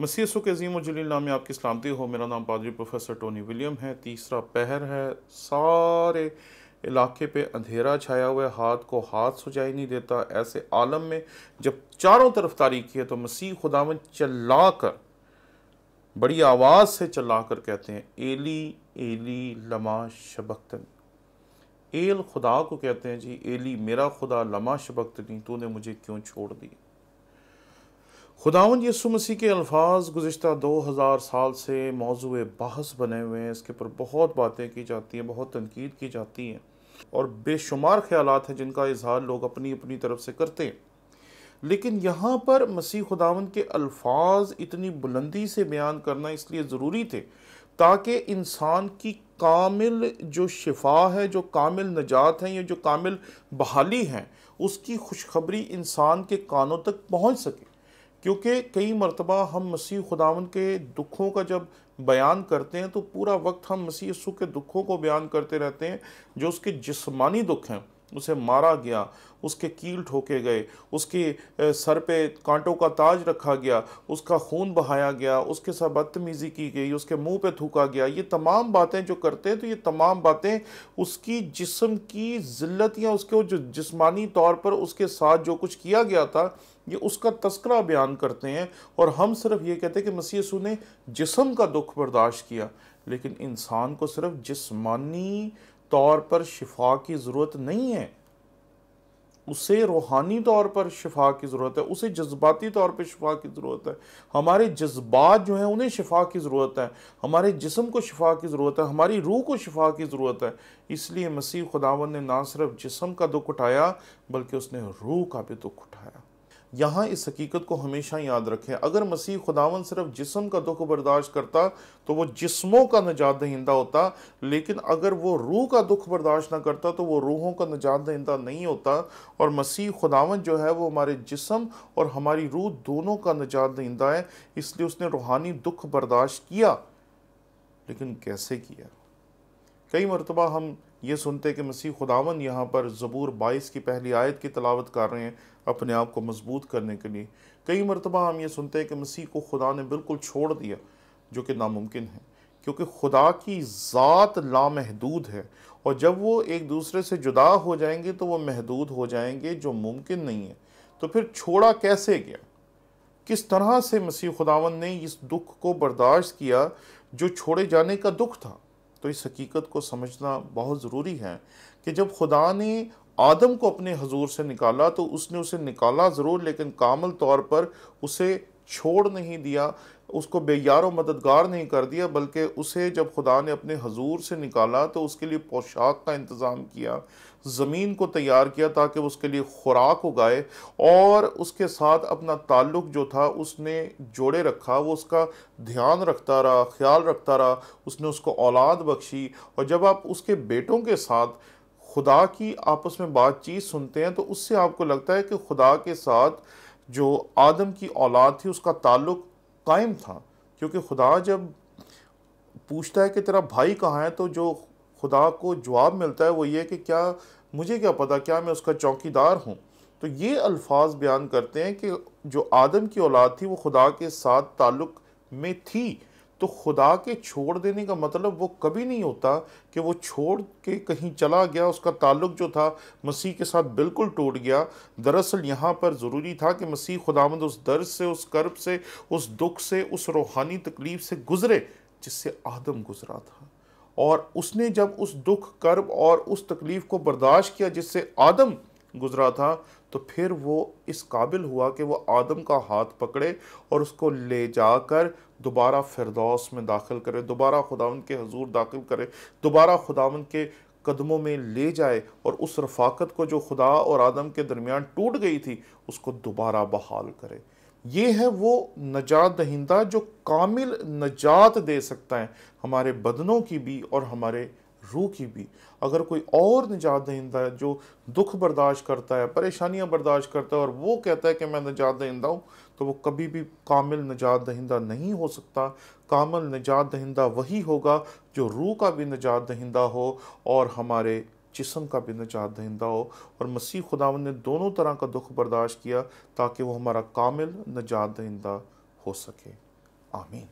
मसीह सुख अजीम जलील नाम आपकी सलामती हो मेरा नाम पादरी प्रोफेसर टोनी विलियम है तीसरा पहर है सारे इलाके पे अंधेरा छाया हुआ है हाथ को हाथ सुझाई नहीं देता ऐसे आलम में जब चारों तरफ तारीखी है तो मसीह में चला कर बड़ी आवाज़ से चला कर कहते हैं एली एली लमा शबकतन एल खुदा को कहते हैं जी एली मेरा खुदा लमा शबकतनी तूने मुझे क्यों छोड़ दिया खुदाउन यसु मसीह के अल्फाज गुज्त दो हज़ार साल से मौजू बहस बने हुए हैं इसके ऊपर बहुत बातें की जाती हैं बहुत तनकीद की जाती हैं और बेशुमार ख्याल हैं जिनका इजहार लोग अपनी अपनी तरफ से करते हैं लेकिन यहाँ पर मसीह खुदावन के अल्फाज इतनी बुलंदी से बयान करना इसलिए ज़रूरी थे ताकि इंसान की कामिल जो शिफा है जो कामिल नजात हैं या जो कामिल बहाली हैं उसकी खुशखबरी इंसान के कानों तक पहुँच सके क्योंकि कई मरतबा हम मसीह खुदावन के दुखों का जब बयान करते हैं तो पूरा वक्त हम मसीह यसु के दुखों को बयान करते रहते हैं जो उसके जिस्मानी दुख हैं उसे मारा गया उसके कील ठोके गए उसके सर पे कांटों का ताज रखा गया उसका खून बहाया गया उसके साथ बदतमीज़ी की गई उसके मुंह पे थूका गया ये तमाम बातें जो करते हैं तो ये तमाम बातें उसकी जिस्म की ज़िल्लत या उसके जो जिस्मानी तौर पर उसके साथ जो कुछ किया गया था ये उसका तस्करा बयान करते हैं और हम सिर्फ ये कहते हैं कि मसीसु ने जिसम का दुख बर्दाश्त किया लेकिन इंसान को सिर्फ जिस्मानी तौर पर शिफा की ज़रूरत नहीं है उसे रूहानी तौर पर शिफा की ज़रूरत है उसे जज्बाती तौर पर शिफा की ज़रूरत है हमारे जज्बात जो हैं उन्हें शिफा की ज़रूरत है हमारे जिसम को शिफा की ज़रूरत है हमारी रूह को शिफा की ज़रूरत है इसलिए मसीह खुदावन ने ना सिर्फ जिसम का दुख उठाया बल्कि उसने रूह का भी दुख उठाया यहाँ इस हकीकत को हमेशा याद रखें अगर मसीह खुदावन सिर्फ जिसम का दुख बर्दाश्त करता तो वो जिस्मों का नजात दहिंदा होता लेकिन अगर वो रूह का दुख बर्दाश्त ना करता तो वो रूहों का नजात दहिंदा नहीं होता और मसीह खुदावन जो है वो हमारे जिसम और हमारी रूह दोनों का नजात दहिंदा है इसलिए उसने रूहानी दुख बर्दाश्त किया लेकिन कैसे किया कई मरतबा हम ये सुनते कि मसीह खुदावन यहाँ पर ज़बूर बाईस की पहली आयत की तलावत कर रहे हैं अपने आप को मजबूत करने के लिए कई मरतबा हम ये सुनते हैं कि मसीह को खुदा ने बिल्कुल छोड़ दिया जो कि नामुमकिन है क्योंकि खुदा की ज़ात लामहदूद है और जब वो एक दूसरे से जुदा हो जाएंगे तो वो महदूद हो जाएंगे जो मुमकिन नहीं है तो फिर छोड़ा कैसे गया किस तरह से मसीह खुदावन ने इस दुख को बर्दाश्त किया जो छोड़े जाने का दुख था तो इस हकीकत को समझना बहुत ज़रूरी है कि जब खुदा ने आदम को अपने हजूर से निकाला तो उसने उसे निकाला ज़रूर लेकिन कामल तौर पर उसे छोड़ नहीं दिया उसको बेयारो मददगार नहीं कर दिया बल्कि उसे जब खुदा ने अपने हजूर से निकाला तो उसके लिए पोशाक का इंतज़ाम किया ज़मीन को तैयार किया ताकि उसके लिए खुराक उगाए और उसके साथ अपना ताल्लुक़ जो था उसने जोड़े रखा वो उसका ध्यान रखता रहा ख्याल रखता रहा उसने उसको औलाद बख्शी और जब आप उसके बेटों के साथ खुदा की आपस में बातचीत सुनते हैं तो उससे आपको लगता है कि खुदा के साथ जो आदम की औलाद थी उसका ताल्लुक़ कायम था क्योंकि खुदा जब पूछता है कि तेरा भाई कहाँ है तो जो खुदा को जवाब मिलता है वो ये कि क्या मुझे क्या पता क्या मैं उसका चौकीदार हूँ तो ये अल्फाज बयान करते हैं कि जो आदम की औलाद थी वो खुदा के साथ ताल्लुक़ में थी तो खुदा के छोड़ देने का मतलब वो कभी नहीं होता कि वो छोड़ के कहीं चला गया उसका ताल्लुक जो था मसीह के साथ बिल्कुल टूट गया दरअसल यहाँ पर ज़रूरी था कि मसीह खुदामंद उस दर्द से उस कर्ब से उस दुख से उस रूहानी तकलीफ़ से गुज़रे जिससे आदम गुज़रा था और उसने जब उस दुख कर्ब और उस तकलीफ़ को बर्दाश्त किया जिससे आदम गुजरा था तो फिर वो इस काबिल हुआ कि वो आदम का हाथ पकड़े और उसको ले जाकर दोबारा फिरदौस में दाखिल करे दोबारा खुदावन के हजूर दाखिल करे दोबारा खुदावन के कदमों में ले जाए और उस रफाकत को जो खुदा और आदम के दरमियान टूट गई थी उसको दोबारा बहाल करे ये है वो नजात दहिंदा जो कामिल नजात दे सकता है हमारे बदनों की भी और हमारे रूह की भी अगर कोई और निजात दहिंदा है जो दुख बर्दाश्त करता है परेशानियां बर्दाश्त करता है और वो कहता है कि मैं निजात दहिंदा हूँ तो वो कभी भी कामिल निजात दहिंदा नहीं हो सकता कामिल निजात दहिंदा वही होगा जो रूह का भी निजात दहिंदा हो और हमारे जिसम का भी निजात दहिंदा हो और मसीह खुदावन ने दोनों तरह का दुख बर्दाश्त किया ताकि वो हमारा कामिल निजात दहिंदा हो सके आमीन